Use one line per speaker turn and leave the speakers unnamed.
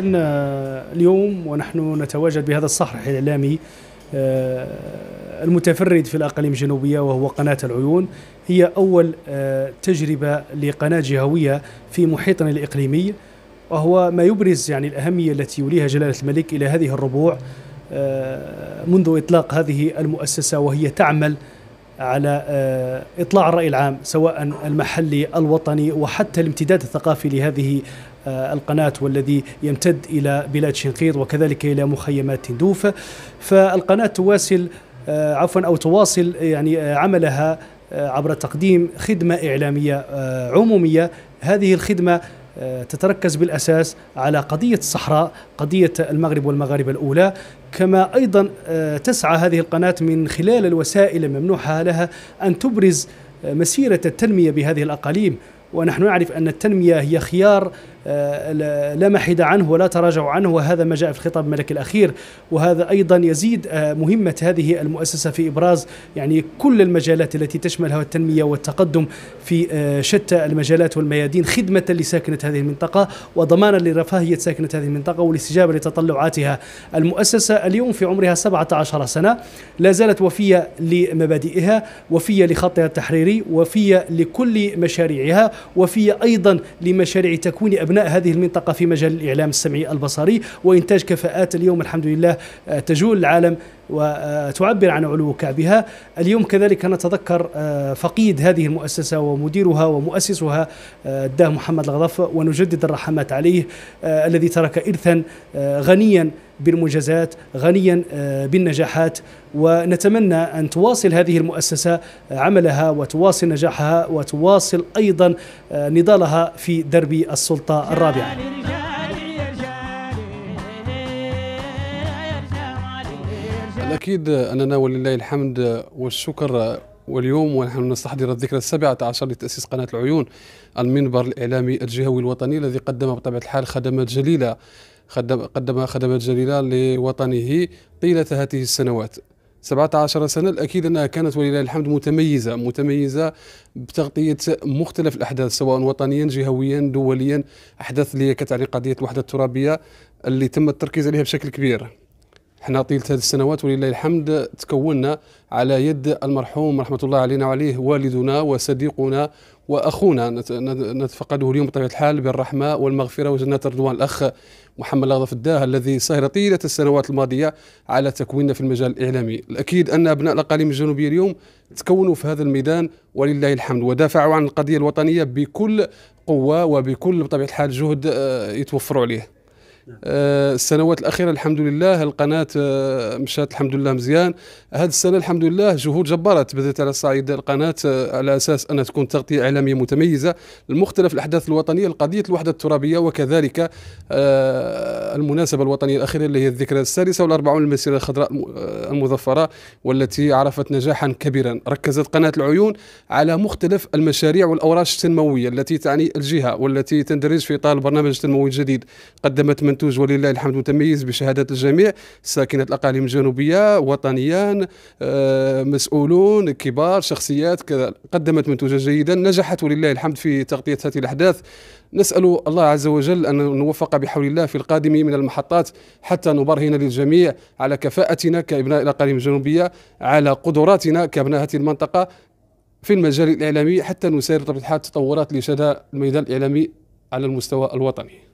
ان اليوم ونحن نتواجد بهذا الصحرح الإعلامي آه، المتفرد في الأقاليم الجنوبية وهو قناة العيون هي أول آه، تجربة لقناة جهوية في محيطنا الإقليمي وهو ما يبرز يعني الأهمية التي يوليها جلالة الملك إلى هذه الربوع آه، منذ إطلاق هذه المؤسسة وهي تعمل على آه، إطلاع الرأي العام سواء المحلي الوطني وحتى الامتداد الثقافي لهذه آه، القناة والذي يمتد إلى بلاد شنقيط وكذلك إلى مخيمات تندوف فالقناة تواصل آه، عفوا أو تواصل يعني عملها عبر تقديم خدمة إعلامية عمومية هذه الخدمة تتركز بالأساس على قضية الصحراء قضية المغرب والمغاربة الأولى كما أيضا آه، تسعى هذه القناة من خلال الوسائل الممنوحة لها أن تبرز آه، مسيرة التنمية بهذه الأقاليم ونحن نعرف أن التنمية هي خيار آه، لا محيد عنه ولا تراجع عنه وهذا ما جاء في الخطاب الملكي الأخير وهذا أيضا يزيد آه، مهمة هذه المؤسسة في إبراز يعني كل المجالات التي تشملها التنمية والتقدم في آه، شتى المجالات والميادين خدمة لساكنة هذه المنطقة وضمانا لرفاهية ساكنة هذه المنطقة والاستجابة لتطلعاتها المؤسسة اليوم في عمرها 17 سنة لا زالت وفية لمبادئها وفية لخطها التحريري وفية لكل مشاريعها وفية أيضا لمشاريع تكوين أبناء أبناء هذه المنطقة في مجال الإعلام السمعي البصري وإنتاج كفاءات اليوم الحمد لله آه، تجول العالم وتعبر عن علو كعبها اليوم كذلك نتذكر آه، فقيد هذه المؤسسة ومديرها ومؤسسها آه، الداه محمد الغضف ونجدد الرحمات عليه الذي ترك إرثا غنيا بالمنجزات غنيا آه، بالنجاحات ونتمنى أن تواصل هذه المؤسسة آه، عملها وتواصل نجاحها وتواصل أيضا آه، نضالها في درب السلطة الرابعة
الأكيد أننا ولله الحمد والشكر واليوم ونحن نستحضر الذكرى السابعة عشر لتأسيس قناة العيون المنبر الإعلامي الجهوي الوطني الذي قدم بطبيعة الحال خدمات جليلة قدم خدمات جليلة لوطنه طيلة هذه السنوات 17 سنة الأكيد أنها كانت ولله الحمد متميزة متميزة بتغطية مختلف الأحداث سواء وطنيا جهويا دوليا أحداث اللي كتعني قضية الوحدة الترابية اللي تم التركيز عليها بشكل كبير حنا طيلة هذه السنوات ولله الحمد تكوننا على يد المرحوم رحمة الله علينا وعليه والدنا وصديقنا واخونا نتفقده اليوم بطبيعه الحال بالرحمه والمغفره وجنات الرضوان الاخ محمد الاغضف الداه الذي سهر طيله السنوات الماضيه على تكويننا في المجال الاعلامي، الاكيد ان ابناء الاقاليم الجنوبيه اليوم تكونوا في هذا الميدان ولله الحمد ودافعوا عن القضيه الوطنيه بكل قوه وبكل بطبيعه الحال جهد آه، يتوفروا عليه. نعم. آه، السنوات الاخيره الحمد لله القناه آه، مشات الحمد لله مزيان هذه السنه الحمد لله جهود جباره تبذلت على صعيد القناه آه، على اساس ان تكون تغطيه اعلاميه متميزه لمختلف الاحداث الوطنيه لقضيه الوحده الترابيه وكذلك المناسبه الوطنيه الاخيره اللي هي الذكرى السادسه والأربعون المسيره الخضراء المظفره والتي عرفت نجاحا كبيرا ركزت قناه العيون على مختلف المشاريع والاوراش التنمويه التي تعني الجهه والتي تندرج في اطار برنامج تنموي جديد قدمت من منتوج ولله الحمد متميز بشهادات الجميع ساكنة الأقاليم الجنوبية وطنيان آه، مسؤولون كبار شخصيات قدمت منتوجا جيدا نجحت ولله الحمد في تغطية هذه الأحداث نسأل الله عز وجل أن نوفق بحول الله في القادم من المحطات حتى نبرهن للجميع على كفاءتنا كأبناء الأقاليم الجنوبية على قدراتنا كأبناء هذه المنطقة في المجال الإعلامي حتى نسير التطورات لشدى الميدان الإعلامي على المستوى الوطني